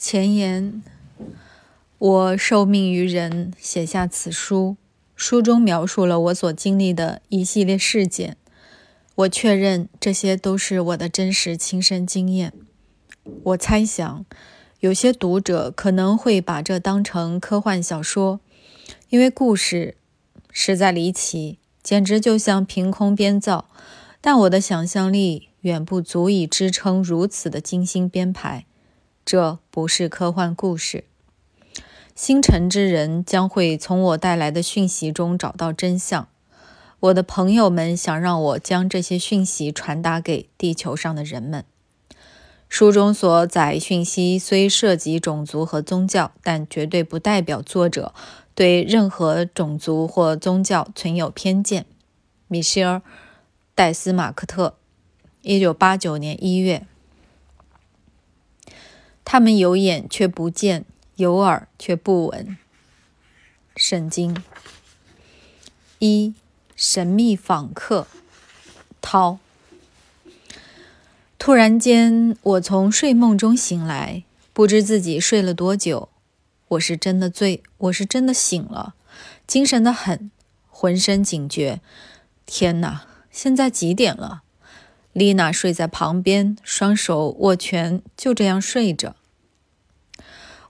前言：我受命于人，写下此书。书中描述了我所经历的一系列事件。我确认这些都是我的真实亲身经验。我猜想，有些读者可能会把这当成科幻小说，因为故事实在离奇，简直就像凭空编造。但我的想象力远不足以支撑如此的精心编排。这不是科幻故事。星辰之人将会从我带来的讯息中找到真相。我的朋友们想让我将这些讯息传达给地球上的人们。书中所载讯息虽涉及种族和宗教，但绝对不代表作者对任何种族或宗教存有偏见。米歇尔·戴斯马克特，一九八九年一月。他们有眼却不见，有耳却不闻。圣经一神秘访客。涛。突然间，我从睡梦中醒来，不知自己睡了多久。我是真的醉，我是真的醒了，精神的很，浑身警觉。天哪，现在几点了？丽娜睡在旁边，双手握拳，就这样睡着。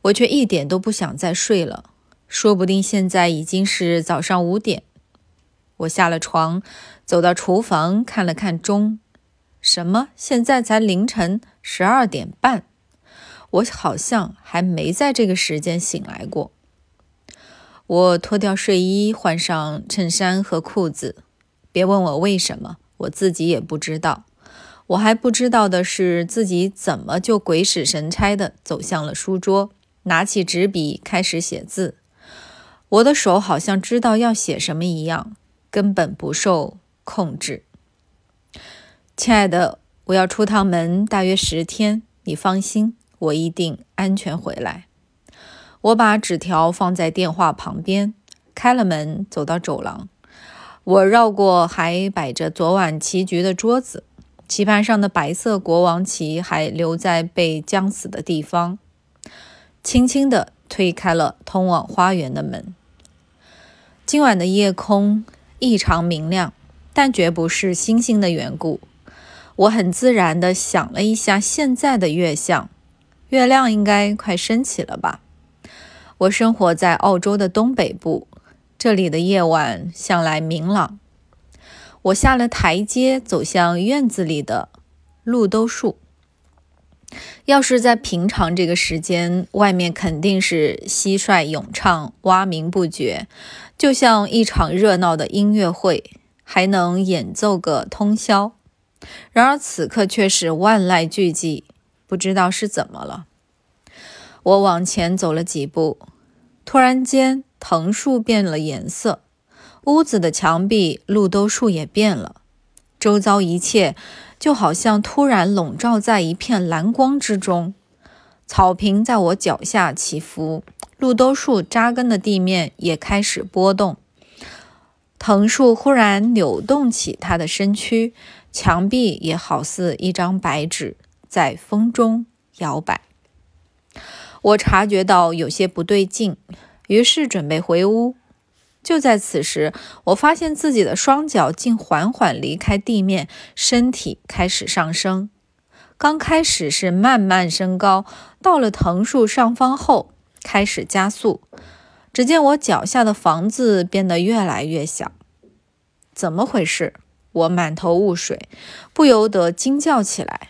我却一点都不想再睡了。说不定现在已经是早上五点。我下了床，走到厨房看了看钟，什么？现在才凌晨十二点半。我好像还没在这个时间醒来过。我脱掉睡衣，换上衬衫和裤子。别问我为什么，我自己也不知道。我还不知道的是，自己怎么就鬼使神差的走向了书桌，拿起纸笔开始写字。我的手好像知道要写什么一样，根本不受控制。亲爱的，我要出趟门，大约十天，你放心，我一定安全回来。我把纸条放在电话旁边，开了门，走到走廊。我绕过还摆着昨晚棋局的桌子。棋盘上的白色国王棋还留在被将死的地方，轻轻地推开了通往花园的门。今晚的夜空异常明亮，但绝不是星星的缘故。我很自然地想了一下现在的月相，月亮应该快升起了吧？我生活在澳洲的东北部，这里的夜晚向来明朗。我下了台阶，走向院子里的路兜树。要是在平常这个时间，外面肯定是蟋蟀咏唱、蛙鸣不绝，就像一场热闹的音乐会，还能演奏个通宵。然而此刻却是万籁俱寂，不知道是怎么了。我往前走了几步，突然间，藤树变了颜色。屋子的墙壁、路兜树也变了，周遭一切就好像突然笼罩在一片蓝光之中。草坪在我脚下起伏，路兜树扎根的地面也开始波动。藤树忽然扭动起它的身躯，墙壁也好似一张白纸在风中摇摆。我察觉到有些不对劲，于是准备回屋。就在此时，我发现自己的双脚竟缓缓离开地面，身体开始上升。刚开始是慢慢升高，到了藤树上方后开始加速。只见我脚下的房子变得越来越小，怎么回事？我满头雾水，不由得惊叫起来。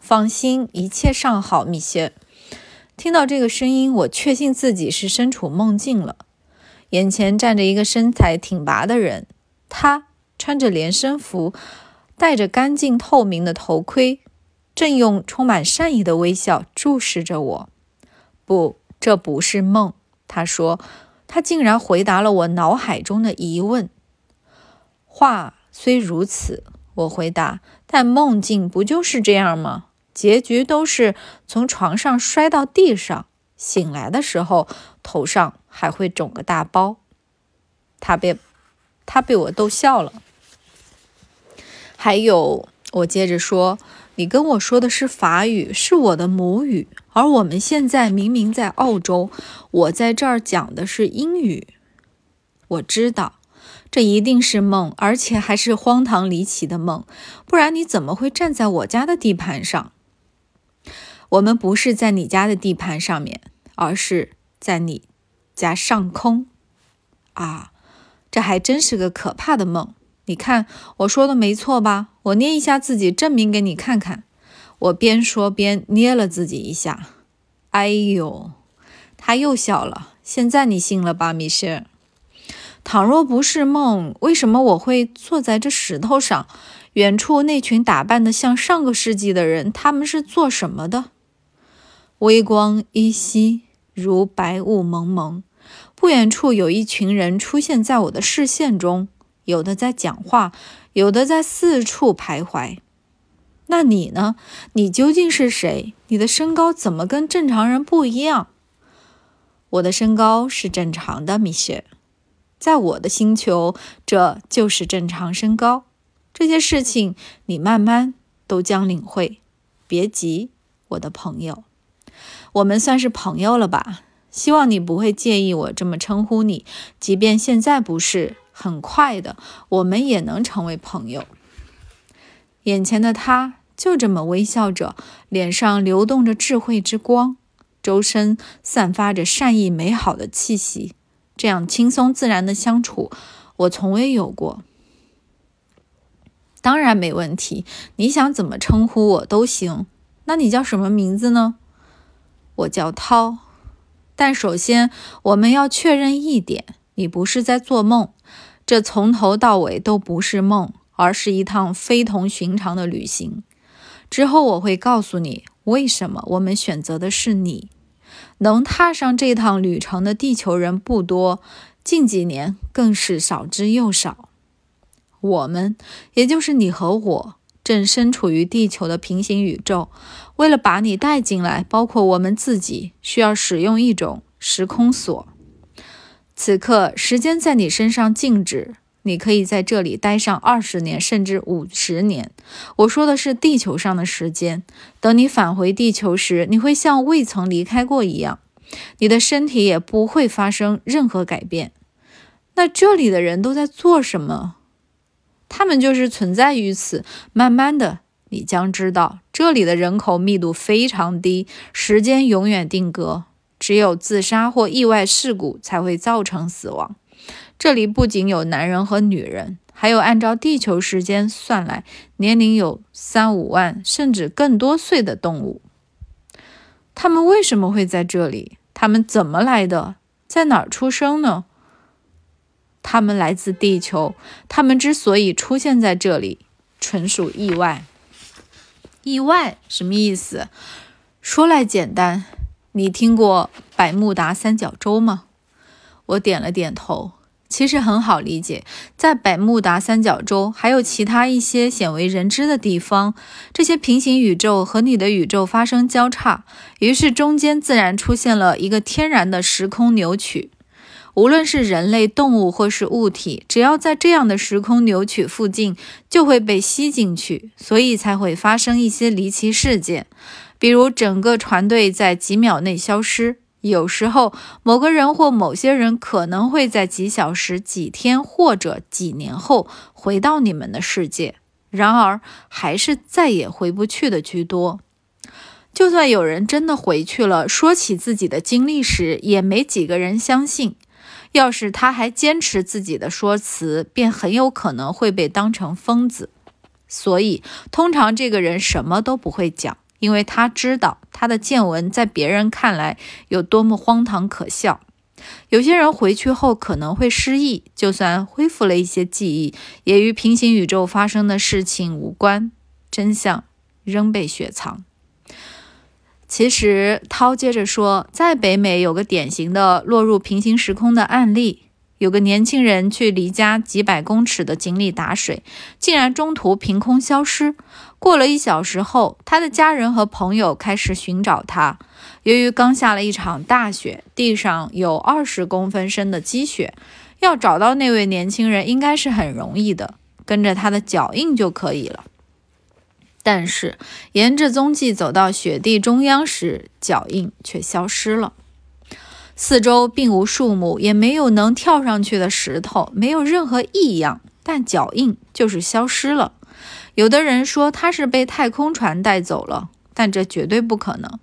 放心，一切尚好，米歇。听到这个声音，我确信自己是身处梦境了。眼前站着一个身材挺拔的人，他穿着连身服，戴着干净透明的头盔，正用充满善意的微笑注视着我。不，这不是梦。他说，他竟然回答了我脑海中的疑问。话虽如此，我回答，但梦境不就是这样吗？结局都是从床上摔到地上，醒来的时候头上。还会肿个大包，他被他被我逗笑了。还有，我接着说，你跟我说的是法语，是我的母语，而我们现在明明在澳洲，我在这儿讲的是英语。我知道，这一定是梦，而且还是荒唐离奇的梦，不然你怎么会站在我家的地盘上？我们不是在你家的地盘上面，而是在你。加上空啊，这还真是个可怕的梦！你看，我说的没错吧？我捏一下自己，证明给你看看。我边说边捏了自己一下。哎呦，他又笑了。现在你信了吧，米歇尔？倘若不是梦，为什么我会坐在这石头上？远处那群打扮得像上个世纪的人，他们是做什么的？微光依稀，如白雾蒙蒙。不远处有一群人出现在我的视线中，有的在讲话，有的在四处徘徊。那你呢？你究竟是谁？你的身高怎么跟正常人不一样？我的身高是正常的，米歇。在我的星球，这就是正常身高。这些事情你慢慢都将领会，别急，我的朋友。我们算是朋友了吧？希望你不会介意我这么称呼你，即便现在不是，很快的，我们也能成为朋友。眼前的他就这么微笑着，脸上流动着智慧之光，周身散发着善意美好的气息。这样轻松自然的相处，我从未有过。当然没问题，你想怎么称呼我都行。那你叫什么名字呢？我叫涛。但首先，我们要确认一点：你不是在做梦，这从头到尾都不是梦，而是一趟非同寻常的旅行。之后我会告诉你为什么我们选择的是你。能踏上这趟旅程的地球人不多，近几年更是少之又少。我们，也就是你和我，正身处于地球的平行宇宙。为了把你带进来，包括我们自己，需要使用一种时空锁。此刻，时间在你身上静止，你可以在这里待上二十年，甚至五十年。我说的是地球上的时间。等你返回地球时，你会像未曾离开过一样，你的身体也不会发生任何改变。那这里的人都在做什么？他们就是存在于此，慢慢的。你将知道，这里的人口密度非常低，时间永远定格，只有自杀或意外事故才会造成死亡。这里不仅有男人和女人，还有按照地球时间算来，年龄有三五万甚至更多岁的动物。他们为什么会在这里？他们怎么来的？在哪儿出生呢？他们来自地球。他们之所以出现在这里，纯属意外。意外什么意思？说来简单，你听过百慕达三角洲吗？我点了点头。其实很好理解，在百慕达三角洲还有其他一些鲜为人知的地方，这些平行宇宙和你的宇宙发生交叉，于是中间自然出现了一个天然的时空扭曲。无论是人类、动物或是物体，只要在这样的时空扭曲附近，就会被吸进去，所以才会发生一些离奇事件，比如整个船队在几秒内消失。有时候，某个人或某些人可能会在几小时、几天或者几年后回到你们的世界，然而还是再也回不去的居多。就算有人真的回去了，说起自己的经历时，也没几个人相信。要是他还坚持自己的说辞，便很有可能会被当成疯子。所以，通常这个人什么都不会讲，因为他知道他的见闻在别人看来有多么荒唐可笑。有些人回去后可能会失忆，就算恢复了一些记忆，也与平行宇宙发生的事情无关，真相仍被雪藏。其实，涛接着说，在北美有个典型的落入平行时空的案例。有个年轻人去离家几百公尺的井里打水，竟然中途凭空消失。过了一小时后，他的家人和朋友开始寻找他。由于刚下了一场大雪，地上有二十公分深的积雪，要找到那位年轻人应该是很容易的，跟着他的脚印就可以了。但是，沿着踪迹走到雪地中央时，脚印却消失了。四周并无树木，也没有能跳上去的石头，没有任何异样，但脚印就是消失了。有的人说他是被太空船带走了，但这绝对不可能。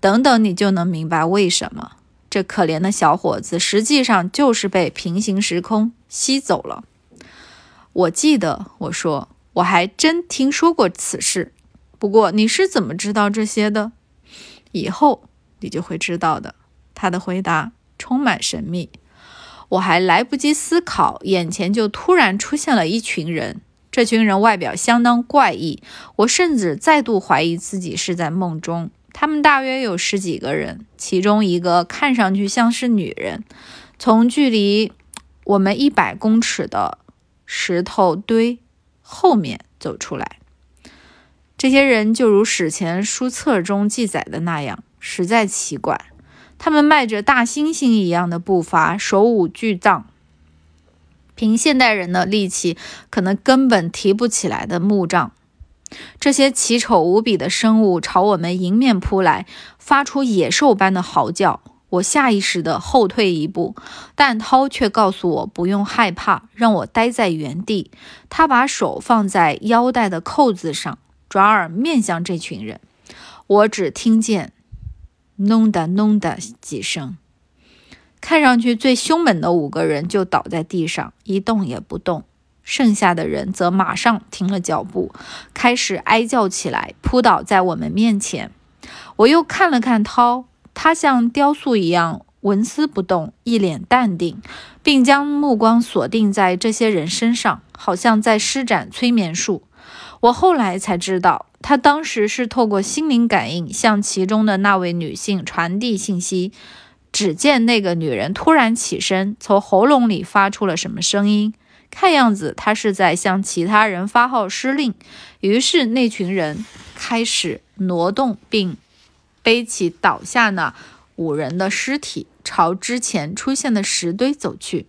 等等，你就能明白为什么这可怜的小伙子实际上就是被平行时空吸走了。我记得，我说。我还真听说过此事，不过你是怎么知道这些的？以后你就会知道的。他的回答充满神秘。我还来不及思考，眼前就突然出现了一群人。这群人外表相当怪异，我甚至再度怀疑自己是在梦中。他们大约有十几个人，其中一个看上去像是女人，从距离我们一百公尺的石头堆。后面走出来，这些人就如史前书册中记载的那样，实在奇怪。他们迈着大猩猩一样的步伐，手舞巨杖，凭现代人的力气，可能根本提不起来的木杖。这些奇丑无比的生物朝我们迎面扑来，发出野兽般的嚎叫。我下意识地后退一步，但涛却告诉我不用害怕，让我待在原地。他把手放在腰带的扣子上，转而面向这群人。我只听见“弄的弄的”几声，看上去最凶猛的五个人就倒在地上一动也不动，剩下的人则马上停了脚步，开始哀叫起来，扑倒在我们面前。我又看了看涛。他像雕塑一样纹丝不动，一脸淡定，并将目光锁定在这些人身上，好像在施展催眠术。我后来才知道，他当时是透过心灵感应向其中的那位女性传递信息。只见那个女人突然起身，从喉咙里发出了什么声音，看样子她是在向其他人发号施令。于是那群人开始挪动并。背起倒下那五人的尸体，朝之前出现的石堆走去。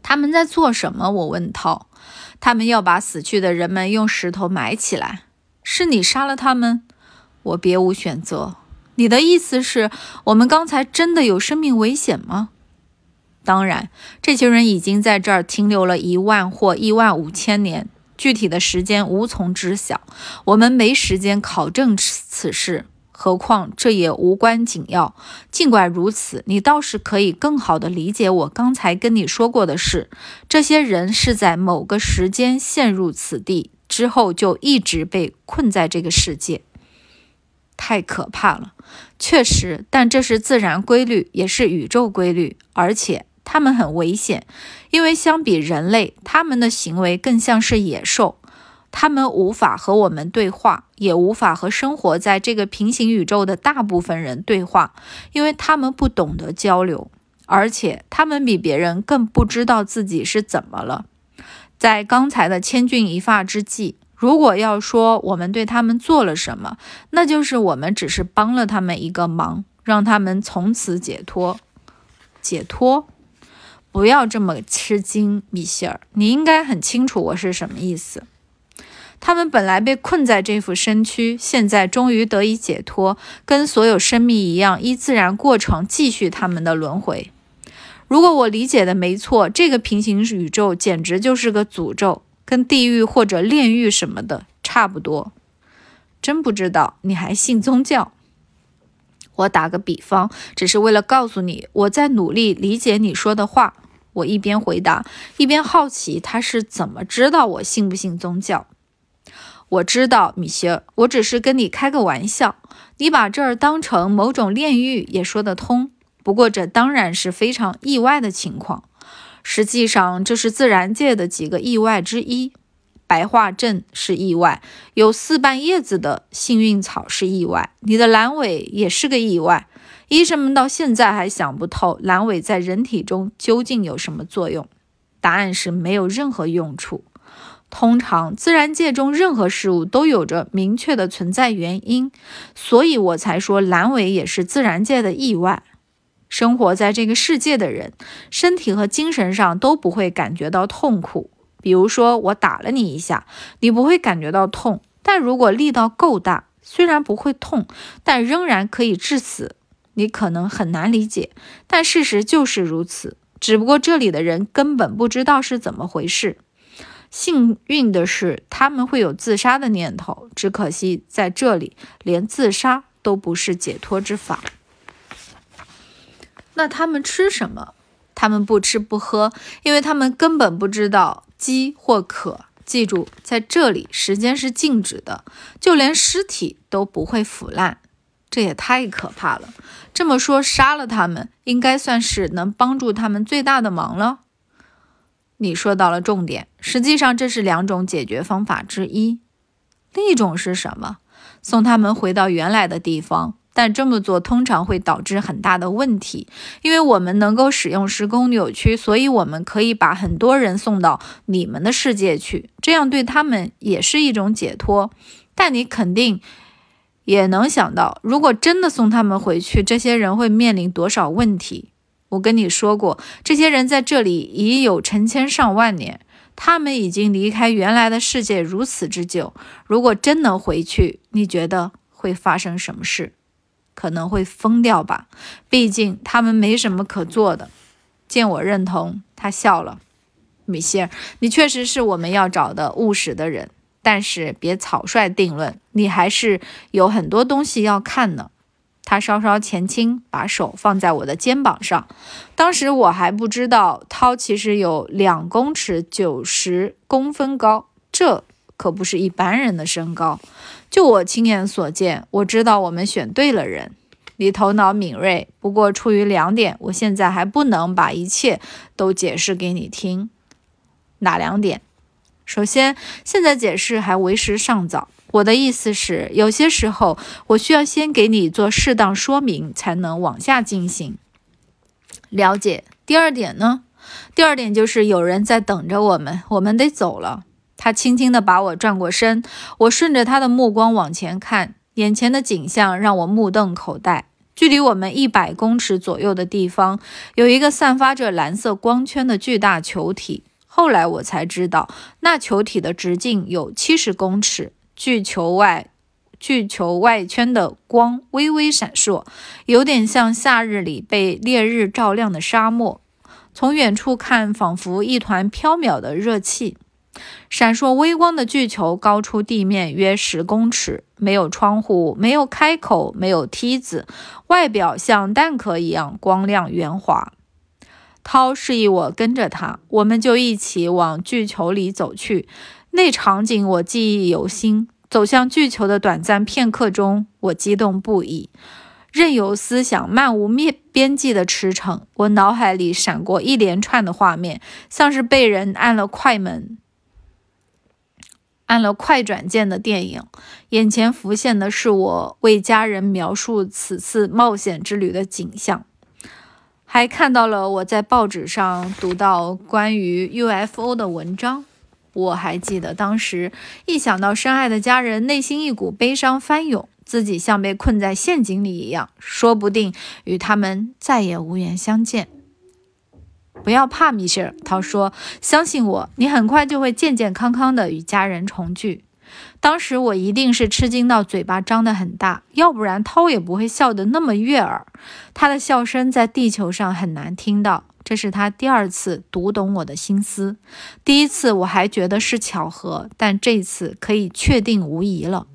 他们在做什么？我问涛。他们要把死去的人们用石头埋起来。是你杀了他们？我别无选择。你的意思是我们刚才真的有生命危险吗？当然，这群人已经在这儿停留了一万或一万五千年，具体的时间无从知晓。我们没时间考证此事。何况这也无关紧要。尽管如此，你倒是可以更好地理解我刚才跟你说过的事。这些人是在某个时间陷入此地之后，就一直被困在这个世界。太可怕了！确实，但这是自然规律，也是宇宙规律。而且他们很危险，因为相比人类，他们的行为更像是野兽。他们无法和我们对话，也无法和生活在这个平行宇宙的大部分人对话，因为他们不懂得交流，而且他们比别人更不知道自己是怎么了。在刚才的千钧一发之际，如果要说我们对他们做了什么，那就是我们只是帮了他们一个忙，让他们从此解脱。解脱，不要这么吃惊，米歇尔，你应该很清楚我是什么意思。他们本来被困在这副身躯，现在终于得以解脱，跟所有生命一样，依自然过程继续他们的轮回。如果我理解的没错，这个平行宇宙简直就是个诅咒，跟地狱或者炼狱什么的差不多。真不知道你还信宗教？我打个比方，只是为了告诉你我在努力理解你说的话。我一边回答，一边好奇他是怎么知道我信不信宗教。我知道，米歇尔，我只是跟你开个玩笑。你把这儿当成某种炼狱也说得通。不过这当然是非常意外的情况。实际上，这是自然界的几个意外之一。白桦镇是意外，有四瓣叶子的幸运草是意外，你的阑尾也是个意外。医生们到现在还想不透阑尾在人体中究竟有什么作用。答案是没有任何用处。通常，自然界中任何事物都有着明确的存在原因，所以我才说阑尾也是自然界的意外。生活在这个世界的人，身体和精神上都不会感觉到痛苦。比如说，我打了你一下，你不会感觉到痛；但如果力道够大，虽然不会痛，但仍然可以致死。你可能很难理解，但事实就是如此。只不过这里的人根本不知道是怎么回事。幸运的是，他们会有自杀的念头，只可惜在这里连自杀都不是解脱之法。那他们吃什么？他们不吃不喝，因为他们根本不知道饥或渴。记住，在这里时间是静止的，就连尸体都不会腐烂，这也太可怕了。这么说，杀了他们应该算是能帮助他们最大的忙了。你说到了重点，实际上这是两种解决方法之一。另一种是什么？送他们回到原来的地方，但这么做通常会导致很大的问题，因为我们能够使用时空扭曲，所以我们可以把很多人送到你们的世界去，这样对他们也是一种解脱。但你肯定也能想到，如果真的送他们回去，这些人会面临多少问题？我跟你说过，这些人在这里已有成千上万年，他们已经离开原来的世界如此之久。如果真能回去，你觉得会发生什么事？可能会疯掉吧，毕竟他们没什么可做的。见我认同，他笑了。米歇尔，你确实是我们要找的务实的人，但是别草率定论，你还是有很多东西要看呢。他稍稍前倾，把手放在我的肩膀上。当时我还不知道涛其实有两公尺九十公分高，这可不是一般人的身高。就我亲眼所见，我知道我们选对了人。你头脑敏锐，不过出于两点，我现在还不能把一切都解释给你听。哪两点？首先，现在解释还为时尚早。我的意思是，有些时候我需要先给你做适当说明，才能往下进行。了解。第二点呢？第二点就是有人在等着我们，我们得走了。他轻轻地把我转过身，我顺着他的目光往前看，眼前的景象让我目瞪口呆。距离我们一百公尺左右的地方，有一个散发着蓝色光圈的巨大球体。后来我才知道，那球体的直径有七十公尺。巨球外，巨球外圈的光微微闪烁，有点像夏日里被烈日照亮的沙漠。从远处看，仿佛一团飘渺的热气。闪烁微光的巨球高出地面约十公尺，没有窗户，没有开口，没有梯子，外表像蛋壳一样光亮圆滑。涛示意我跟着他，我们就一起往巨球里走去。那场景我记忆犹新，走向巨球的短暂片刻中，我激动不已，任由思想漫无边边际的驰骋。我脑海里闪过一连串的画面，像是被人按了快门、按了快转键的电影。眼前浮现的是我为家人描述此次冒险之旅的景象，还看到了我在报纸上读到关于 UFO 的文章。我还记得当时，一想到深爱的家人，内心一股悲伤翻涌，自己像被困在陷阱里一样，说不定与他们再也无缘相见。不要怕，米歇尔，他说，相信我，你很快就会健健康康的与家人重聚。当时我一定是吃惊到嘴巴张得很大，要不然涛也不会笑得那么悦耳。他的笑声在地球上很难听到。这是他第二次读懂我的心思，第一次我还觉得是巧合，但这次可以确定无疑了。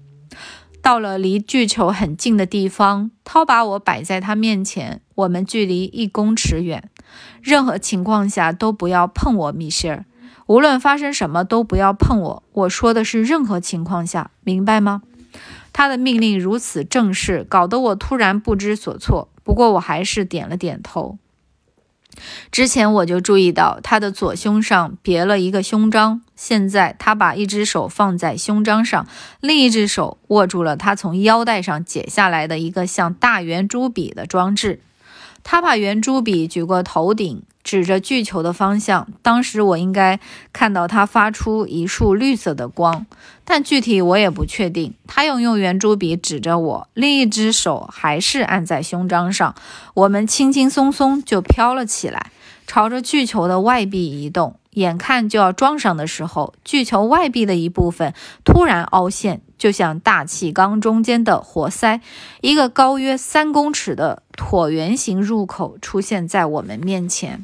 到了离巨球很近的地方，涛把我摆在他面前，我们距离一公尺远。任何情况下都不要碰我，米歇尔。无论发生什么都不要碰我。我说的是任何情况下，明白吗？他的命令如此正式，搞得我突然不知所措。不过我还是点了点头。之前我就注意到他的左胸上别了一个胸章，现在他把一只手放在胸章上，另一只手握住了他从腰带上解下来的一个像大圆珠笔的装置，他把圆珠笔举过头顶。指着巨球的方向，当时我应该看到它发出一束绿色的光，但具体我也不确定。他又用圆珠笔指着我，另一只手还是按在胸章上。我们轻轻松松就飘了起来，朝着巨球的外壁移动。眼看就要撞上的时候，巨球外壁的一部分突然凹陷，就像大气缸中间的活塞，一个高约三公尺的椭圆形入口出现在我们面前。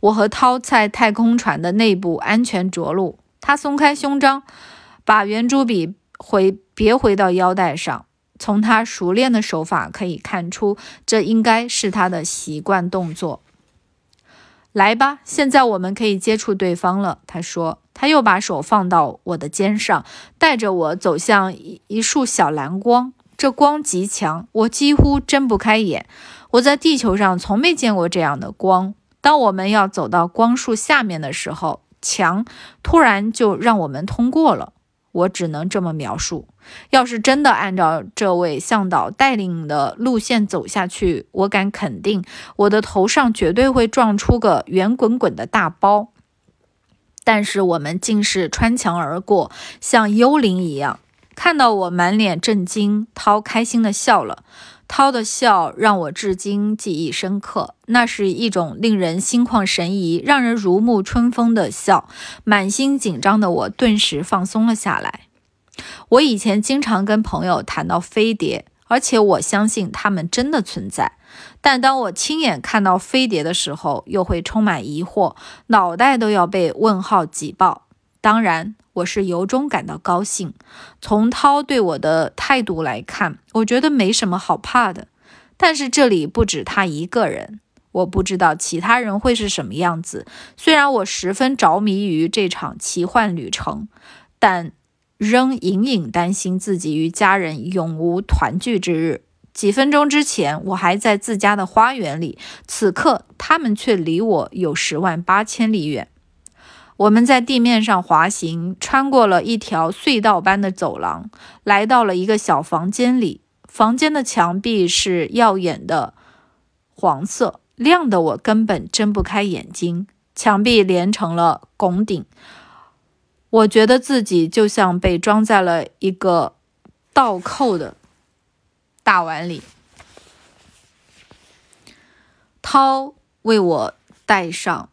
我和涛在太空船的内部安全着陆。他松开胸章，把圆珠笔回别回到腰带上。从他熟练的手法可以看出，这应该是他的习惯动作。来吧，现在我们可以接触对方了。他说。他又把手放到我的肩上，带着我走向一一束小蓝光。这光极强，我几乎睁不开眼。我在地球上从没见过这样的光。当我们要走到光束下面的时候，墙突然就让我们通过了。我只能这么描述：要是真的按照这位向导带领的路线走下去，我敢肯定，我的头上绝对会撞出个圆滚滚的大包。但是我们竟是穿墙而过，像幽灵一样。看到我满脸震惊，涛开心地笑了。涛的笑让我至今记忆深刻，那是一种令人心旷神怡、让人如沐春风的笑。满心紧张的我顿时放松了下来。我以前经常跟朋友谈到飞碟，而且我相信它们真的存在。但当我亲眼看到飞碟的时候，又会充满疑惑，脑袋都要被问号挤爆。当然，我是由衷感到高兴。从涛对我的态度来看，我觉得没什么好怕的。但是这里不止他一个人，我不知道其他人会是什么样子。虽然我十分着迷于这场奇幻旅程，但仍隐隐担心自己与家人永无团聚之日。几分钟之前，我还在自家的花园里，此刻他们却离我有十万八千里远。我们在地面上滑行，穿过了一条隧道般的走廊，来到了一个小房间里。房间的墙壁是耀眼的黄色，亮得我根本睁不开眼睛。墙壁连成了拱顶，我觉得自己就像被装在了一个倒扣的大碗里。涛为我戴上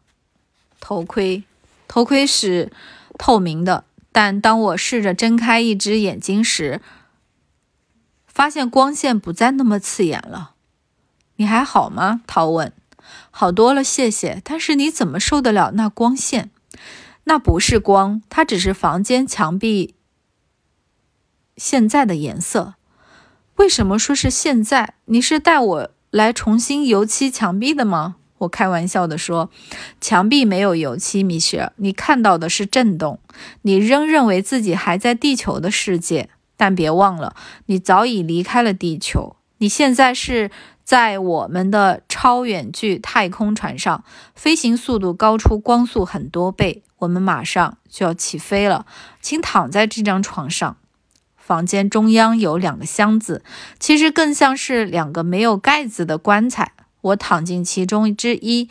头盔。头盔是透明的，但当我试着睁开一只眼睛时，发现光线不再那么刺眼了。你还好吗？陶问。好多了，谢谢。但是你怎么受得了那光线？那不是光，它只是房间墙壁现在的颜色。为什么说是现在？你是带我来重新油漆墙壁的吗？我开玩笑地说：“墙壁没有油漆，米歇尔，你看到的是震动。你仍认为自己还在地球的世界，但别忘了，你早已离开了地球。你现在是在我们的超远距太空船上，飞行速度高出光速很多倍。我们马上就要起飞了，请躺在这张床上。房间中央有两个箱子，其实更像是两个没有盖子的棺材。”我躺进其中之一，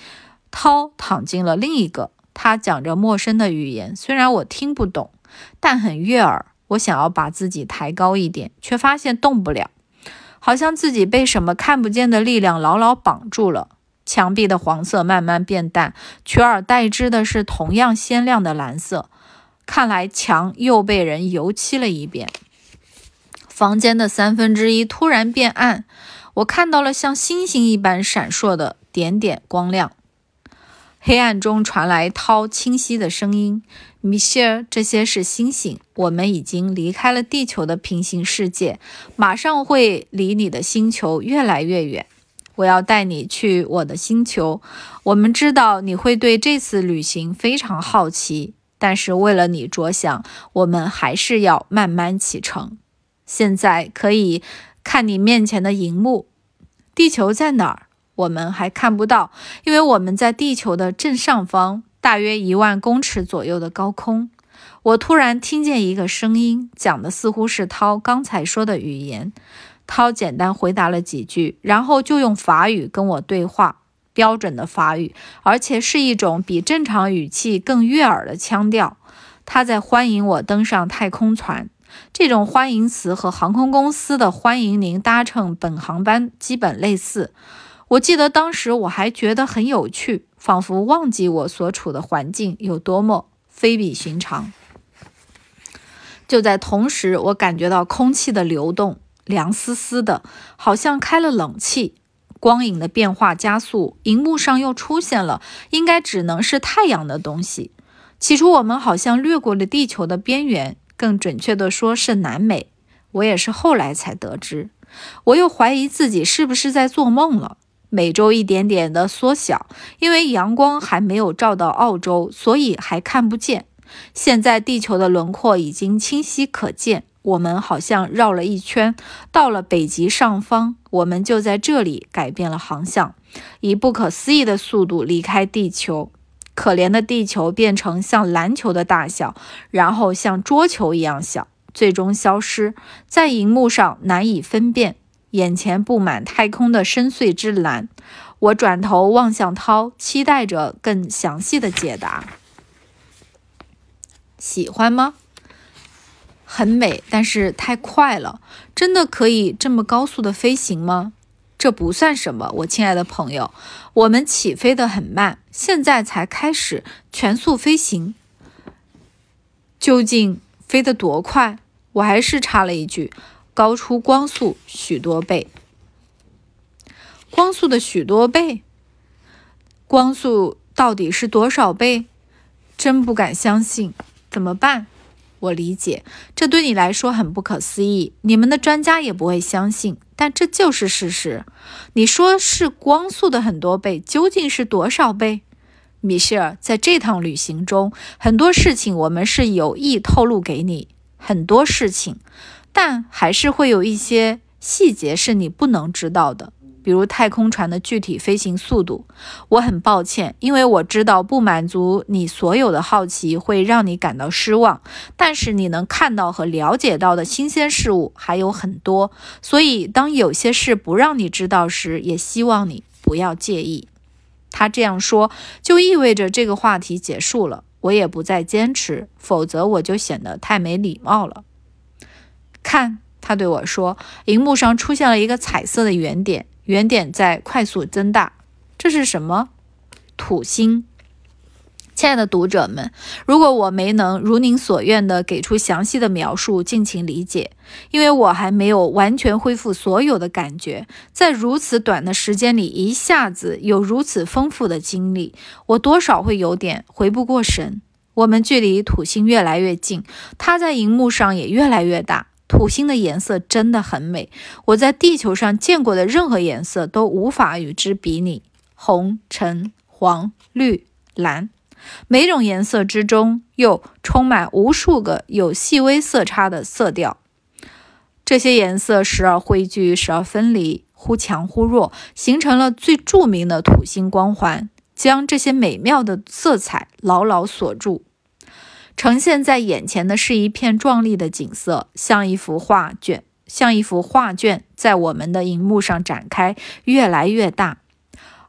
涛躺进了另一个。他讲着陌生的语言，虽然我听不懂，但很悦耳。我想要把自己抬高一点，却发现动不了，好像自己被什么看不见的力量牢牢绑住了。墙壁的黄色慢慢变淡，取而代之的是同样鲜亮的蓝色。看来墙又被人油漆了一遍。房间的三分之一突然变暗。我看到了像星星一般闪烁的点点光亮，黑暗中传来涛清晰的声音：“米歇尔，这些是星星。我们已经离开了地球的平行世界，马上会离你的星球越来越远。我要带你去我的星球。我们知道你会对这次旅行非常好奇，但是为了你着想，我们还是要慢慢启程。现在可以。”看你面前的荧幕，地球在哪儿？我们还看不到，因为我们在地球的正上方，大约一万公尺左右的高空。我突然听见一个声音，讲的似乎是涛刚才说的语言。涛简单回答了几句，然后就用法语跟我对话，标准的法语，而且是一种比正常语气更悦耳的腔调。他在欢迎我登上太空船。这种欢迎词和航空公司的“欢迎您搭乘本航班”基本类似。我记得当时我还觉得很有趣，仿佛忘记我所处的环境有多么非比寻常。就在同时，我感觉到空气的流动凉丝丝的，好像开了冷气。光影的变化加速，荧幕上又出现了应该只能是太阳的东西。起初，我们好像掠过了地球的边缘。更准确的说是南美，我也是后来才得知。我又怀疑自己是不是在做梦了。美洲一点点地缩小，因为阳光还没有照到澳洲，所以还看不见。现在地球的轮廓已经清晰可见，我们好像绕了一圈，到了北极上方，我们就在这里改变了航向，以不可思议的速度离开地球。可怜的地球变成像篮球的大小，然后像桌球一样小，最终消失在荧幕上，难以分辨。眼前布满太空的深邃之蓝，我转头望向涛，期待着更详细的解答。喜欢吗？很美，但是太快了。真的可以这么高速的飞行吗？这不算什么，我亲爱的朋友。我们起飞的很慢，现在才开始全速飞行。究竟飞得多快？我还是插了一句：高出光速许多倍。光速的许多倍？光速到底是多少倍？真不敢相信！怎么办？我理解，这对你来说很不可思议，你们的专家也不会相信。但这就是事实。你说是光速的很多倍，究竟是多少倍？米歇尔在这趟旅行中，很多事情我们是有意透露给你，很多事情，但还是会有一些细节是你不能知道的。比如太空船的具体飞行速度，我很抱歉，因为我知道不满足你所有的好奇会让你感到失望。但是你能看到和了解到的新鲜事物还有很多，所以当有些事不让你知道时，也希望你不要介意。他这样说就意味着这个话题结束了，我也不再坚持，否则我就显得太没礼貌了。看，他对我说，荧幕上出现了一个彩色的圆点。原点在快速增大，这是什么？土星。亲爱的读者们，如果我没能如您所愿的给出详细的描述，敬请理解，因为我还没有完全恢复所有的感觉。在如此短的时间里，一下子有如此丰富的经历，我多少会有点回不过神。我们距离土星越来越近，它在荧幕上也越来越大。土星的颜色真的很美，我在地球上见过的任何颜色都无法与之比拟。红、橙、黄、绿、蓝，每种颜色之中又充满无数个有细微色差的色调。这些颜色时而汇聚，时而分离，忽强忽弱，形成了最著名的土星光环，将这些美妙的色彩牢牢锁住。呈现在眼前的是一片壮丽的景色，像一幅画卷，像一幅画卷在我们的荧幕上展开，越来越大。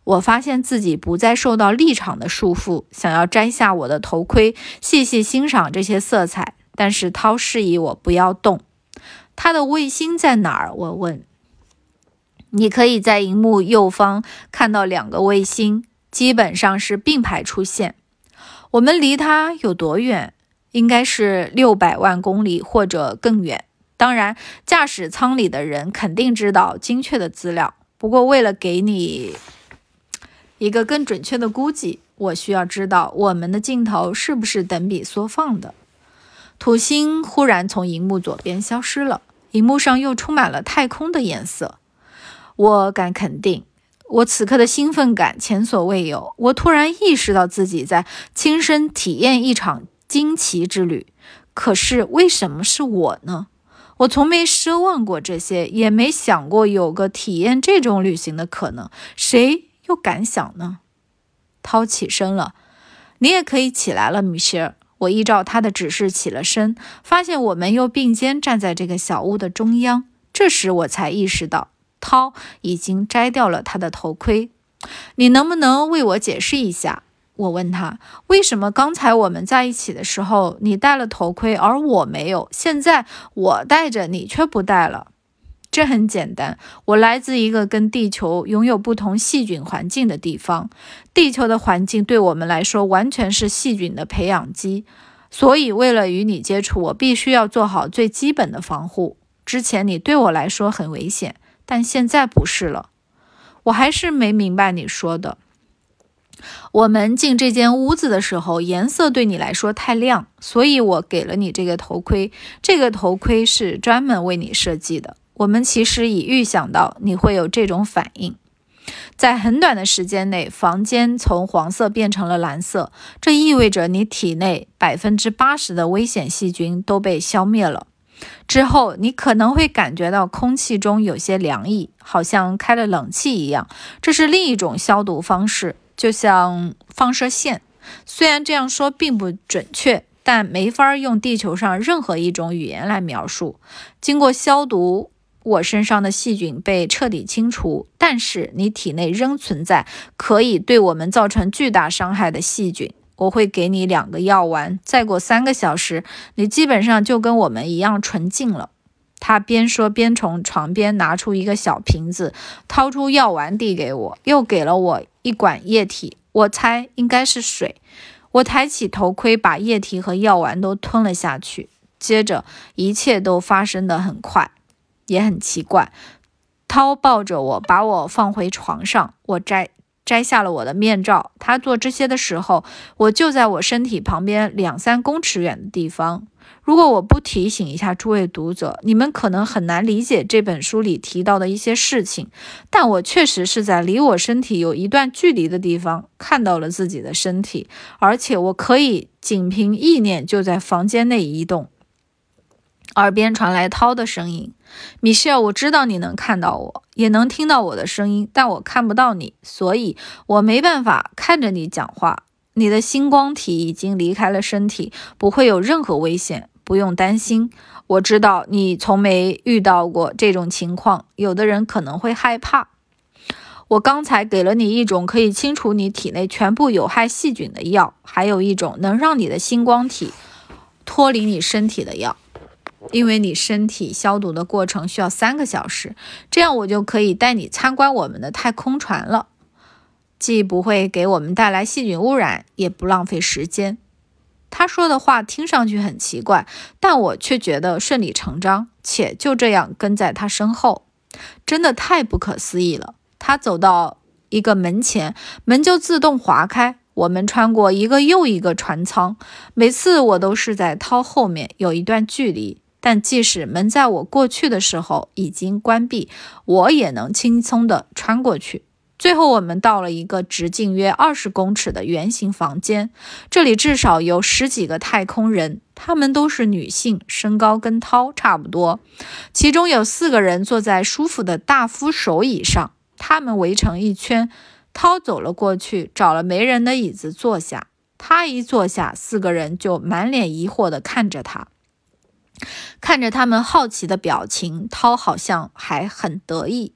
我发现自己不再受到立场的束缚，想要摘下我的头盔，细细欣赏这些色彩。但是涛示意我不要动。他的卫星在哪儿？我问。你可以在荧幕右方看到两个卫星，基本上是并排出现。我们离他有多远？应该是六百万公里或者更远。当然，驾驶舱里的人肯定知道精确的资料。不过，为了给你一个更准确的估计，我需要知道我们的镜头是不是等比缩放的。土星忽然从荧幕左边消失了，荧幕上又充满了太空的颜色。我敢肯定，我此刻的兴奋感前所未有。我突然意识到自己在亲身体验一场。惊奇之旅，可是为什么是我呢？我从没奢望过这些，也没想过有个体验这种旅行的可能。谁又敢想呢？涛起身了，你也可以起来了，米歇尔。我依照他的指示起了身，发现我们又并肩站在这个小屋的中央。这时我才意识到，涛已经摘掉了他的头盔。你能不能为我解释一下？我问他，为什么刚才我们在一起的时候，你戴了头盔，而我没有？现在我戴着，你却不戴了？这很简单，我来自一个跟地球拥有不同细菌环境的地方，地球的环境对我们来说完全是细菌的培养基，所以为了与你接触，我必须要做好最基本的防护。之前你对我来说很危险，但现在不是了。我还是没明白你说的。我们进这间屋子的时候，颜色对你来说太亮，所以我给了你这个头盔。这个头盔是专门为你设计的。我们其实已预想到你会有这种反应。在很短的时间内，房间从黄色变成了蓝色，这意味着你体内百分之八十的危险细菌都被消灭了。之后，你可能会感觉到空气中有些凉意，好像开了冷气一样。这是另一种消毒方式。就像放射线，虽然这样说并不准确，但没法用地球上任何一种语言来描述。经过消毒，我身上的细菌被彻底清除，但是你体内仍存在可以对我们造成巨大伤害的细菌。我会给你两个药丸，再过三个小时，你基本上就跟我们一样纯净了。他边说边从床边拿出一个小瓶子，掏出药丸递给我，又给了我一管液体。我猜应该是水。我抬起头盔，把液体和药丸都吞了下去。接着，一切都发生的很快，也很奇怪。涛抱着我，把我放回床上。我摘。摘下了我的面罩。他做这些的时候，我就在我身体旁边两三公尺远的地方。如果我不提醒一下诸位读者，你们可能很难理解这本书里提到的一些事情。但我确实是在离我身体有一段距离的地方看到了自己的身体，而且我可以仅凭意念就在房间内移动。耳边传来涛的声音。米歇尔，我知道你能看到我，也能听到我的声音，但我看不到你，所以我没办法看着你讲话。你的星光体已经离开了身体，不会有任何危险，不用担心。我知道你从没遇到过这种情况，有的人可能会害怕。我刚才给了你一种可以清除你体内全部有害细菌的药，还有一种能让你的星光体脱离你身体的药。因为你身体消毒的过程需要三个小时，这样我就可以带你参观我们的太空船了，既不会给我们带来细菌污染，也不浪费时间。他说的话听上去很奇怪，但我却觉得顺理成章，且就这样跟在他身后，真的太不可思议了。他走到一个门前，门就自动划开，我们穿过一个又一个船舱，每次我都是在涛后面有一段距离。但即使门在我过去的时候已经关闭，我也能轻松地穿过去。最后，我们到了一个直径约二十公尺的圆形房间，这里至少有十几个太空人，他们都是女性，身高跟涛差不多。其中有四个人坐在舒服的大扶手椅上，他们围成一圈。涛走了过去，找了没人的椅子坐下。他一坐下，四个人就满脸疑惑地看着他。看着他们好奇的表情，涛好像还很得意，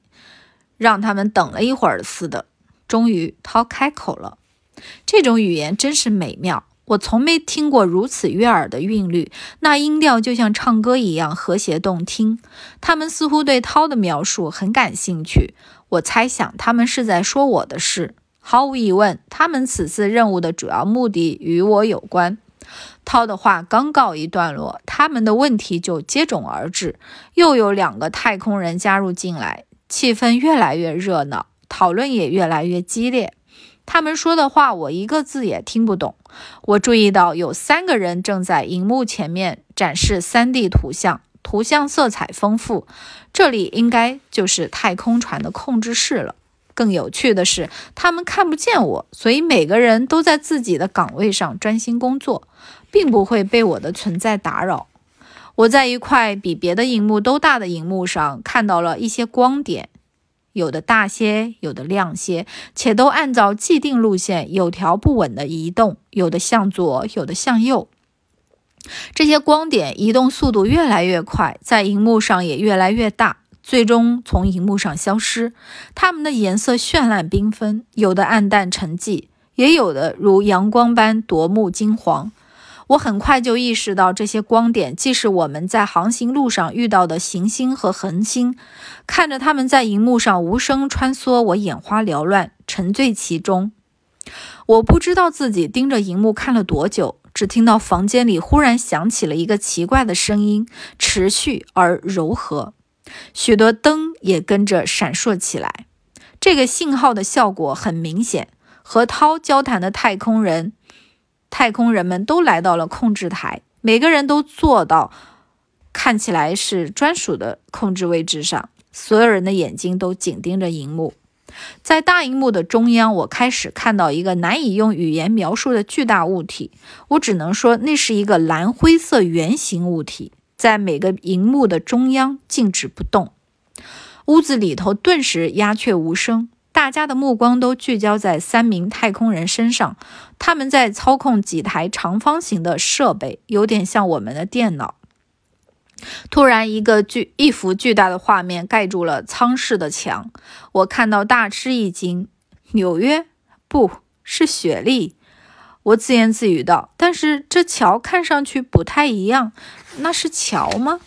让他们等了一会儿似的。终于，涛开口了。这种语言真是美妙，我从没听过如此悦耳的韵律，那音调就像唱歌一样和谐动听。他们似乎对涛的描述很感兴趣，我猜想他们是在说我的事。毫无疑问，他们此次任务的主要目的与我有关。涛的话刚告一段落，他们的问题就接踵而至。又有两个太空人加入进来，气氛越来越热闹，讨论也越来越激烈。他们说的话我一个字也听不懂。我注意到有三个人正在荧幕前面展示 3D 图像，图像色彩丰富，这里应该就是太空船的控制室了。更有趣的是，他们看不见我，所以每个人都在自己的岗位上专心工作，并不会被我的存在打扰。我在一块比别的荧幕都大的荧幕上看到了一些光点，有的大些，有的亮些，且都按照既定路线有条不紊地移动，有的向左，有的向右。这些光点移动速度越来越快，在荧幕上也越来越大。最终从荧幕上消失。它们的颜色绚烂缤纷，有的暗淡沉寂，也有的如阳光般夺目金黄。我很快就意识到，这些光点既是我们在航行路上遇到的行星和恒星。看着它们在荧幕上无声穿梭，我眼花缭乱，沉醉其中。我不知道自己盯着荧幕看了多久，只听到房间里忽然响起了一个奇怪的声音，持续而柔和。许多灯也跟着闪烁起来。这个信号的效果很明显。和涛交谈的太空人，太空人们都来到了控制台，每个人都坐到看起来是专属的控制位置上。所有人的眼睛都紧盯着荧幕。在大荧幕的中央，我开始看到一个难以用语言描述的巨大物体。我只能说，那是一个蓝灰色圆形物体。在每个银幕的中央静止不动，屋子里头顿时鸦雀无声，大家的目光都聚焦在三名太空人身上。他们在操控几台长方形的设备，有点像我们的电脑。突然，一个巨一幅巨大的画面盖住了舱室的墙，我看到大吃一惊。纽约，不是雪莉，我自言自语道。但是这桥看上去不太一样。那是桥吗？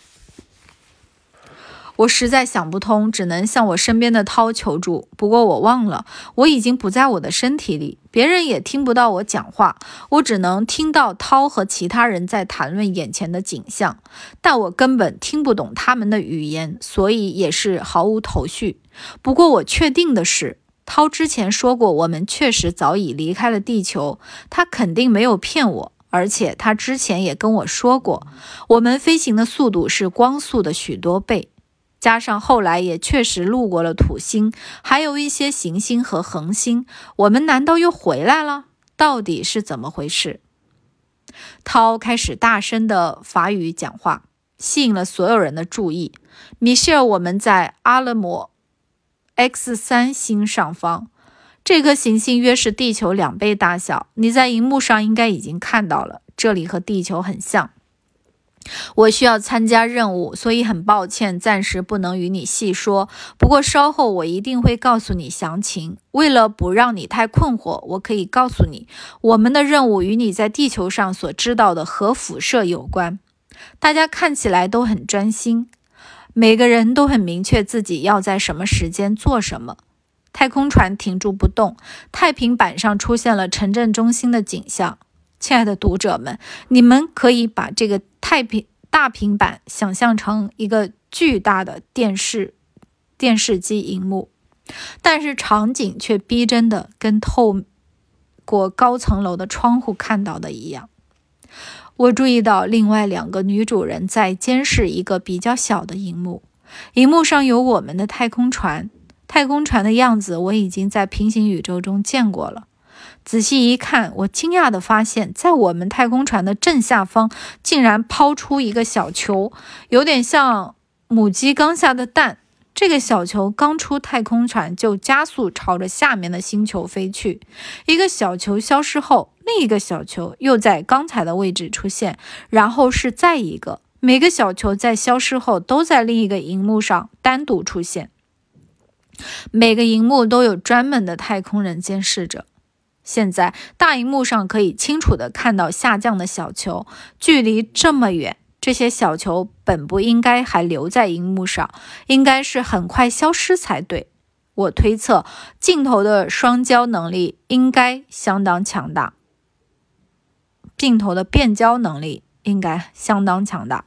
我实在想不通，只能向我身边的涛求助。不过我忘了，我已经不在我的身体里，别人也听不到我讲话，我只能听到涛和其他人在谈论眼前的景象，但我根本听不懂他们的语言，所以也是毫无头绪。不过我确定的是，涛之前说过我们确实早已离开了地球，他肯定没有骗我。而且他之前也跟我说过，我们飞行的速度是光速的许多倍。加上后来也确实路过了土星，还有一些行星和恒星，我们难道又回来了？到底是怎么回事？涛开始大声的法语讲话，吸引了所有人的注意。米歇尔，我们在阿勒姆 X 三星上方。这颗行星约是地球两倍大小，你在荧幕上应该已经看到了。这里和地球很像。我需要参加任务，所以很抱歉暂时不能与你细说。不过稍后我一定会告诉你详情。为了不让你太困惑，我可以告诉你，我们的任务与你在地球上所知道的核辐射有关。大家看起来都很专心，每个人都很明确自己要在什么时间做什么。太空船停住不动，太平板上出现了城镇中心的景象。亲爱的读者们，你们可以把这个太平大平板想象成一个巨大的电视电视机荧幕，但是场景却逼真的跟透过高层楼的窗户看到的一样。我注意到另外两个女主人在监视一个比较小的荧幕，荧幕上有我们的太空船。太空船的样子我已经在平行宇宙中见过了。仔细一看，我惊讶地发现，在我们太空船的正下方，竟然抛出一个小球，有点像母鸡刚下的蛋。这个小球刚出太空船就加速朝着下面的星球飞去。一个小球消失后，另一个小球又在刚才的位置出现，然后是再一个。每个小球在消失后都在另一个荧幕上单独出现。每个荧幕都有专门的太空人监视着。现在大荧幕上可以清楚地看到下降的小球，距离这么远，这些小球本不应该还留在荧幕上，应该是很快消失才对。我推测镜头的双焦能力应该相当强大，镜头的变焦能力应该相当强大。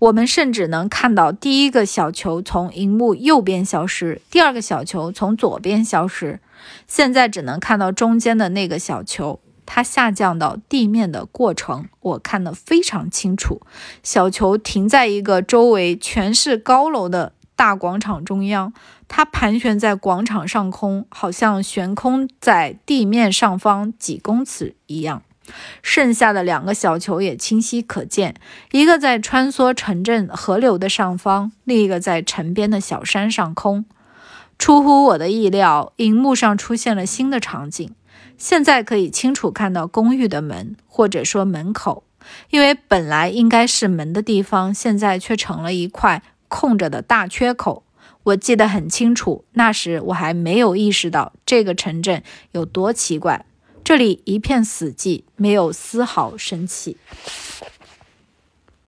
我们甚至能看到第一个小球从荧幕右边消失，第二个小球从左边消失。现在只能看到中间的那个小球，它下降到地面的过程，我看得非常清楚。小球停在一个周围全是高楼的大广场中央，它盘旋在广场上空，好像悬空在地面上方几公尺一样。剩下的两个小球也清晰可见，一个在穿梭城镇河流的上方，另一个在城边的小山上空。出乎我的意料，荧幕上出现了新的场景。现在可以清楚看到公寓的门，或者说门口，因为本来应该是门的地方，现在却成了一块空着的大缺口。我记得很清楚，那时我还没有意识到这个城镇有多奇怪。这里一片死寂，没有丝毫生气。